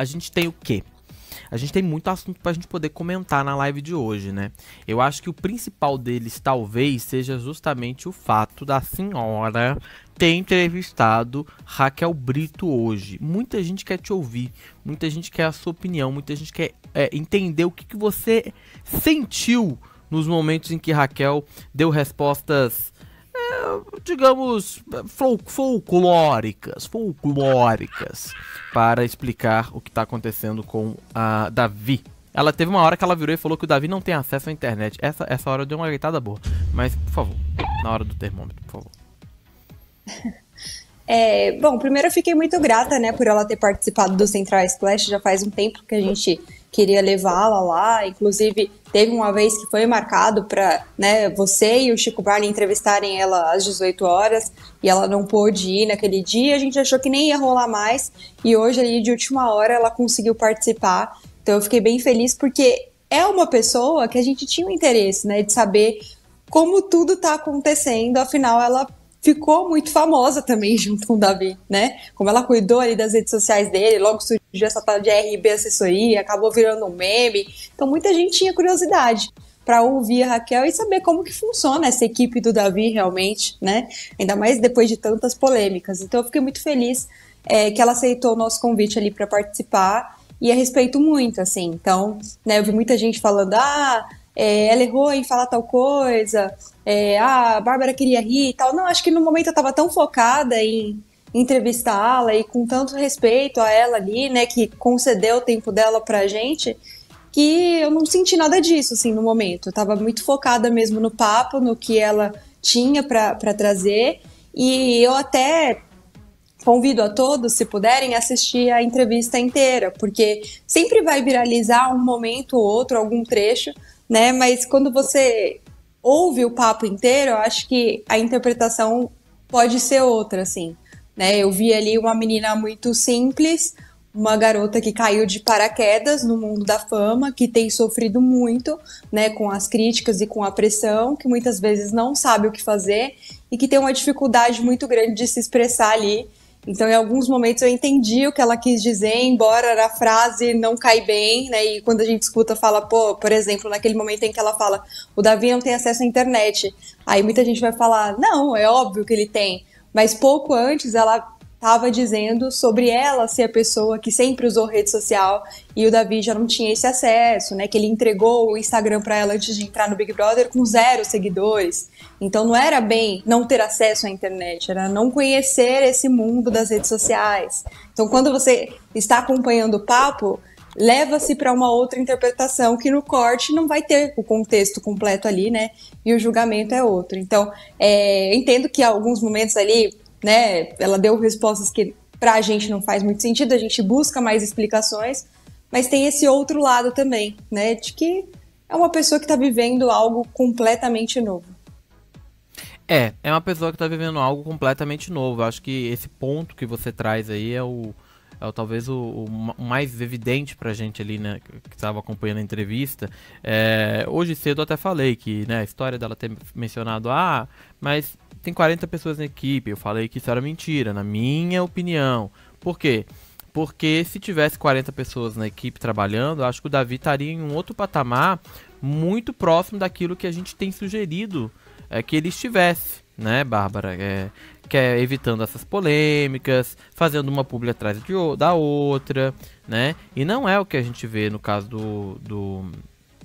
a gente tem o quê? A gente tem muito assunto para a gente poder comentar na live de hoje, né? Eu acho que o principal deles talvez seja justamente o fato da senhora ter entrevistado Raquel Brito hoje. Muita gente quer te ouvir, muita gente quer a sua opinião, muita gente quer é, entender o que, que você sentiu nos momentos em que Raquel deu respostas digamos, folclóricas, folclóricas, para explicar o que está acontecendo com a Davi. Ela teve uma hora que ela virou e falou que o Davi não tem acesso à internet. Essa, essa hora eu dei uma gritada boa. Mas, por favor, na hora do termômetro, por favor. É, bom, primeiro eu fiquei muito grata, né, por ela ter participado do Central Splash. Já faz um tempo que a gente queria levá-la lá. Inclusive, teve uma vez que foi marcado para né, você e o Chico Barney entrevistarem ela às 18 horas e ela não pôde ir naquele dia. A gente achou que nem ia rolar mais e hoje, ali de última hora, ela conseguiu participar. Então, eu fiquei bem feliz porque é uma pessoa que a gente tinha um interesse né, de saber como tudo está acontecendo. Afinal, ela ficou muito famosa também junto com o Davi, né? Como ela cuidou ali das redes sociais dele, logo surgiu essa tal de RB assessoria, acabou virando um meme. Então muita gente tinha curiosidade para ouvir a Raquel e saber como que funciona essa equipe do Davi realmente, né? Ainda mais depois de tantas polêmicas. Então eu fiquei muito feliz é, que ela aceitou o nosso convite ali para participar e a respeito muito, assim. Então, né, eu vi muita gente falando, ah, é, ela errou em falar tal coisa, é, ah, a Bárbara queria rir e tal. Não, acho que no momento eu estava tão focada em entrevistá-la e com tanto respeito a ela ali, né, que concedeu o tempo dela pra gente, que eu não senti nada disso, assim, no momento. Eu estava muito focada mesmo no papo, no que ela tinha para trazer, e eu até convido a todos, se puderem, assistir a entrevista inteira, porque sempre vai viralizar um momento ou outro, algum trecho, né? Mas quando você ouve o papo inteiro, eu acho que a interpretação pode ser outra, assim. Né? Eu vi ali uma menina muito simples, uma garota que caiu de paraquedas no mundo da fama, que tem sofrido muito, né, com as críticas e com a pressão, que muitas vezes não sabe o que fazer e que tem uma dificuldade muito grande de se expressar ali então, em alguns momentos eu entendi o que ela quis dizer, embora a frase não cai bem, né? E quando a gente escuta, fala, pô, por exemplo, naquele momento em que ela fala, o Davi não tem acesso à internet. Aí muita gente vai falar, não, é óbvio que ele tem. Mas pouco antes ela estava dizendo sobre ela ser a pessoa que sempre usou rede social e o Davi já não tinha esse acesso, né? Que ele entregou o Instagram para ela antes de entrar no Big Brother com zero seguidores. Então não era bem não ter acesso à internet, era não conhecer esse mundo das redes sociais. Então quando você está acompanhando o papo, leva-se para uma outra interpretação que no corte não vai ter o contexto completo ali, né? E o julgamento é outro. Então, é, entendo que alguns momentos ali né? Ela deu respostas que para a gente não faz muito sentido, a gente busca mais explicações, mas tem esse outro lado também, né? De que é uma pessoa que está vivendo algo completamente novo. É, é uma pessoa que está vivendo algo completamente novo. Acho que esse ponto que você traz aí é o, é, talvez o, o, mais evidente pra gente ali, né, que estava acompanhando a entrevista. É, hoje cedo eu até falei que, né, a história dela ter mencionado, ah, mas tem 40 pessoas na equipe, eu falei que isso era mentira, na minha opinião. Por quê? Porque se tivesse 40 pessoas na equipe trabalhando, acho que o Davi estaria em um outro patamar muito próximo daquilo que a gente tem sugerido é, que ele estivesse né, Bárbara? É, que é evitando essas polêmicas, fazendo uma publi atrás de, da outra, né? E não é o que a gente vê no caso do, do,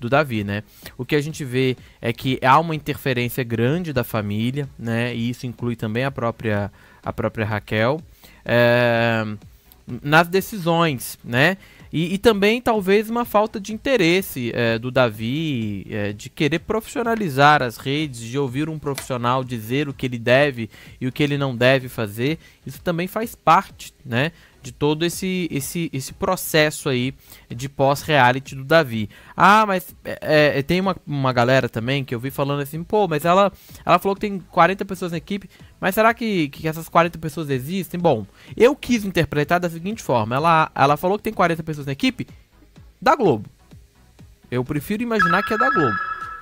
do Davi, né? O que a gente vê é que há uma interferência grande da família, né? E isso inclui também a própria, a própria Raquel. É nas decisões, né? E, e, também talvez uma falta de interesse é, do Davi é, de querer profissionalizar as redes, de ouvir um profissional dizer o que ele deve e o que ele não deve fazer. Isso também faz parte, né? de todo esse, esse, esse processo aí de pós-reality do Davi. Ah, mas é, é, é, tem uma, uma galera também que eu vi falando assim, pô, mas ela, ela falou que tem 40 pessoas na equipe, mas será que, que essas 40 pessoas existem? Bom, eu quis interpretar da seguinte forma: ela, ela falou que tem 40 pessoas na equipe da Globo. Eu prefiro imaginar que é da Globo,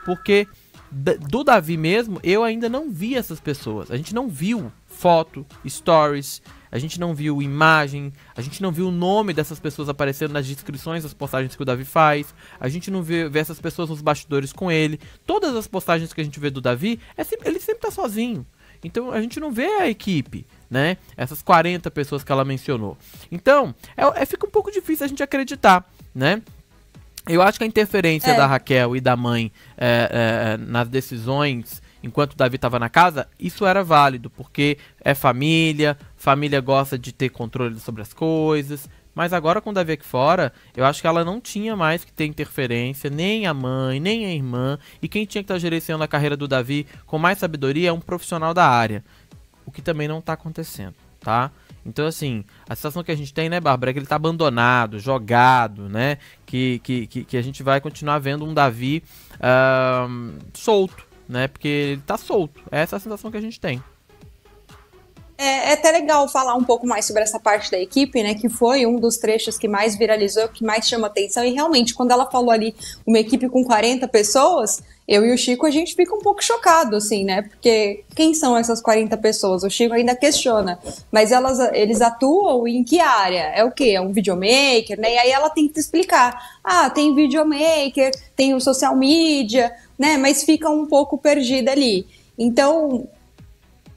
porque do Davi mesmo, eu ainda não vi essas pessoas. A gente não viu foto, stories, a gente não viu imagem, a gente não viu o nome dessas pessoas aparecendo nas descrições das postagens que o Davi faz, a gente não vê, vê essas pessoas nos bastidores com ele. Todas as postagens que a gente vê do Davi, é sempre, ele sempre tá sozinho. Então a gente não vê a equipe, né? Essas 40 pessoas que ela mencionou. Então, é, é fica um pouco difícil a gente acreditar, né? Eu acho que a interferência é. da Raquel e da mãe é, é, é, nas decisões enquanto Davi estava na casa, isso era válido, porque é família, família gosta de ter controle sobre as coisas. Mas agora com Davi aqui fora, eu acho que ela não tinha mais que ter interferência, nem a mãe, nem a irmã. E quem tinha que estar tá gerenciando a carreira do Davi com mais sabedoria é um profissional da área. O que também não está acontecendo, tá? Então, assim, a sensação que a gente tem, né, Bárbara, é que ele tá abandonado, jogado, né? Que, que, que, a gente vai continuar vendo um Davi uh, solto, né? Porque ele tá solto. Essa é a sensação que a gente tem. É, é, até legal falar um pouco mais sobre essa parte da equipe, né? Que foi um dos trechos que mais viralizou, que mais chama atenção. E realmente, quando ela falou ali uma equipe com 40 pessoas, eu e o Chico a gente fica um pouco chocado, assim, né? Porque quem são essas 40 pessoas? O Chico ainda questiona. Mas elas, eles atuam em que área? É o quê? É um videomaker, né? E aí ela tem que explicar. Ah, tem videomaker, tem o social media, né? Mas fica um pouco perdida ali. Então,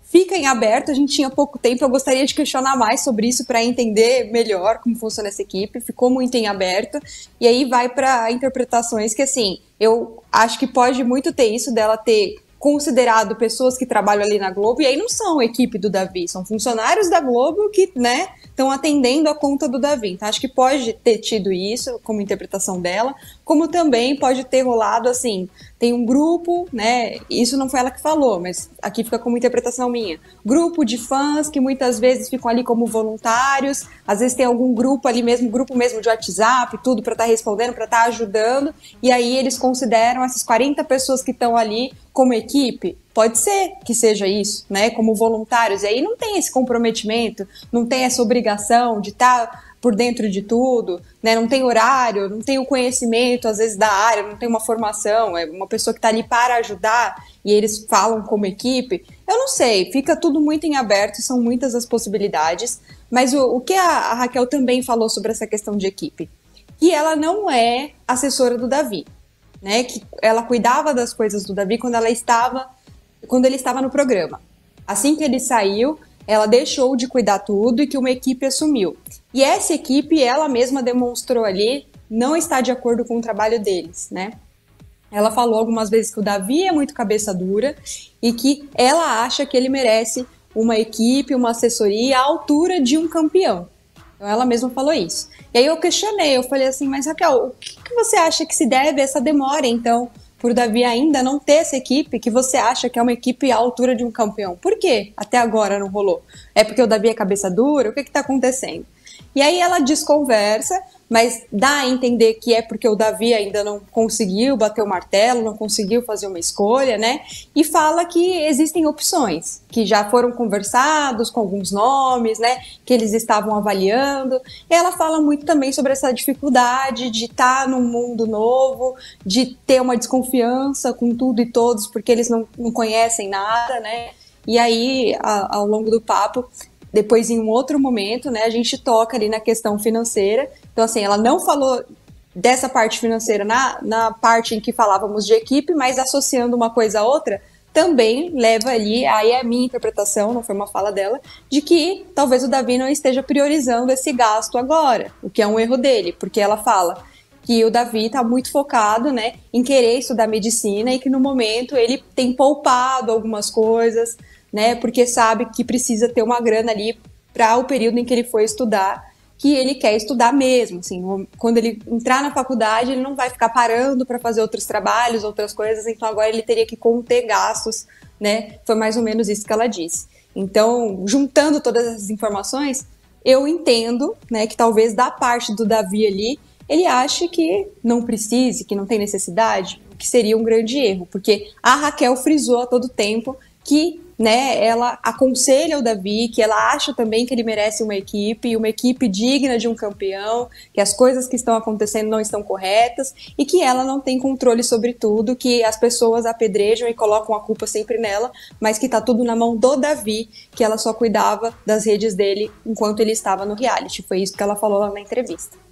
fica em aberto. A gente tinha pouco tempo. Eu gostaria de questionar mais sobre isso para entender melhor como funciona essa equipe. Ficou muito em aberto. E aí vai para interpretações que, assim, eu acho que pode muito ter isso dela ter considerado pessoas que trabalham ali na Globo, e aí não são equipe do Davi, são funcionários da Globo que, né, estão atendendo a conta do Davi. Então, acho que pode ter tido isso como interpretação dela, como também pode ter rolado assim, tem um grupo, né, isso não foi ela que falou, mas aqui fica como interpretação minha, grupo de fãs que muitas vezes ficam ali como voluntários, às vezes tem algum grupo ali mesmo, grupo mesmo de WhatsApp, tudo para estar tá respondendo, para estar tá ajudando, e aí eles consideram essas 40 pessoas que estão ali como equipe equipe? Pode ser que seja isso, né? Como voluntários. E aí não tem esse comprometimento, não tem essa obrigação de estar tá por dentro de tudo, né? Não tem horário, não tem o conhecimento, às vezes, da área, não tem uma formação, é uma pessoa que está ali para ajudar e eles falam como equipe. Eu não sei, fica tudo muito em aberto, são muitas as possibilidades, mas o, o que a, a Raquel também falou sobre essa questão de equipe? Que ela não é assessora do Davi né? Que ela cuidava das coisas do Davi quando ela estava, quando ele estava no programa. Assim que ele saiu, ela deixou de cuidar tudo e que uma equipe assumiu. E essa equipe, ela mesma demonstrou ali, não está de acordo com o trabalho deles, né? Ela falou algumas vezes que o Davi é muito cabeça dura e que ela acha que ele merece uma equipe, uma assessoria à altura de um campeão. Então Ela mesma falou isso. E aí eu questionei, eu falei assim, mas Raquel, o que, que você acha que se deve a essa demora, então, por Davi ainda não ter essa equipe que você acha que é uma equipe à altura de um campeão? Por que até agora não rolou? É porque o Davi é cabeça dura? O que está acontecendo? E aí ela desconversa, mas dá a entender que é porque o Davi ainda não conseguiu bater o martelo, não conseguiu fazer uma escolha, né? E fala que existem opções, que já foram conversados com alguns nomes, né? Que eles estavam avaliando. Ela fala muito também sobre essa dificuldade de estar tá num mundo novo, de ter uma desconfiança com tudo e todos, porque eles não, não conhecem nada, né? E aí, a, ao longo do papo, depois em um outro momento, né, a gente toca ali na questão financeira então, assim, ela não falou dessa parte financeira na, na parte em que falávamos de equipe, mas associando uma coisa a outra, também leva ali, aí é a minha interpretação, não foi uma fala dela, de que talvez o Davi não esteja priorizando esse gasto agora, o que é um erro dele, porque ela fala que o Davi está muito focado, né, em querer estudar medicina e que no momento ele tem poupado algumas coisas, né, porque sabe que precisa ter uma grana ali para o período em que ele foi estudar que ele quer estudar mesmo, assim, quando ele entrar na faculdade, ele não vai ficar parando para fazer outros trabalhos, outras coisas, então agora ele teria que conter gastos, né? Foi mais ou menos isso que ela disse. Então, juntando todas essas informações, eu entendo, né, que talvez da parte do Davi ali, ele acha que não precise, que não tem necessidade, que seria um grande erro, porque a Raquel frisou a todo tempo que né, ela aconselha o Davi, que ela acha também que ele merece uma equipe, uma equipe digna de um campeão, que as coisas que estão acontecendo não estão corretas e que ela não tem controle sobre tudo, que as pessoas apedrejam e colocam a culpa sempre nela, mas que tá tudo na mão do Davi, que ela só cuidava das redes dele enquanto ele estava no reality. Foi isso que ela falou lá na entrevista.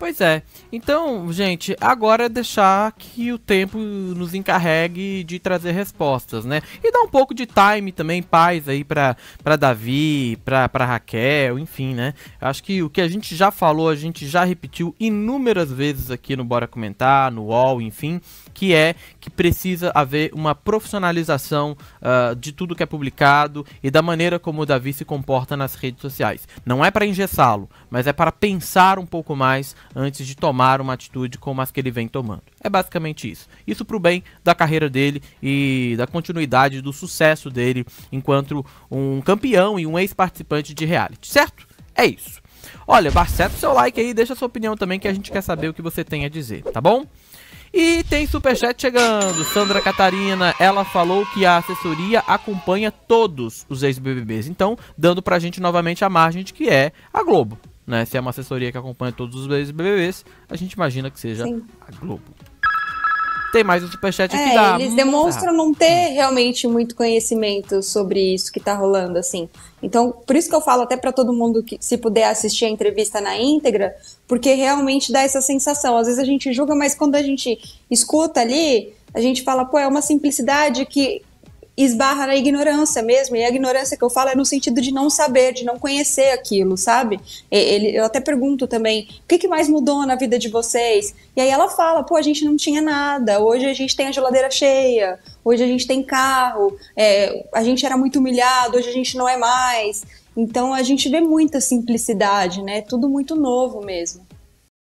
Pois é. Então, gente, agora é deixar que o tempo nos encarregue de trazer respostas, né? E dar um pouco de time também, paz aí pra, pra Davi, pra, pra Raquel, enfim, né? Acho que o que a gente já falou, a gente já repetiu inúmeras vezes aqui no Bora Comentar, no UOL, enfim, que é que precisa haver uma profissionalização uh, de tudo que é publicado e da maneira como o Davi se comporta nas redes sociais. Não é para engessá-lo, mas é para pensar um pouco mais antes de tomar uma atitude como as que ele vem tomando. É basicamente isso. Isso para o bem da carreira dele e da continuidade do sucesso dele enquanto um campeão e um ex-participante de reality, certo? É isso. Olha, acerta o seu like aí, deixa sua opinião também que a gente quer saber o que você tem a dizer, tá bom? E tem superchat chegando. Sandra Catarina, ela falou que a assessoria acompanha todos os ex-BBBs. Então, dando pra gente novamente a margem de que é a Globo né? Se é uma assessoria que acompanha todos os BBBs, a gente imagina que seja Sim. a Globo. Tem mais um superchat é, aqui da... eles demonstram não ter realmente muito conhecimento sobre isso que tá rolando, assim. Então, por isso que eu falo até para todo mundo que se puder assistir a entrevista na íntegra, porque realmente dá essa sensação. Às vezes a gente julga, mas quando a gente escuta ali, a gente fala, pô, é uma simplicidade que esbarra na ignorância mesmo. E a ignorância que eu falo é no sentido de não saber, de não conhecer aquilo, sabe? Ele, eu até pergunto também, o que, que mais mudou na vida de vocês? E aí ela fala, pô, a gente não tinha nada, hoje a gente tem a geladeira cheia, hoje a gente tem carro, é, a gente era muito humilhado, hoje a gente não é mais. Então a gente vê muita simplicidade, né? Tudo muito novo mesmo.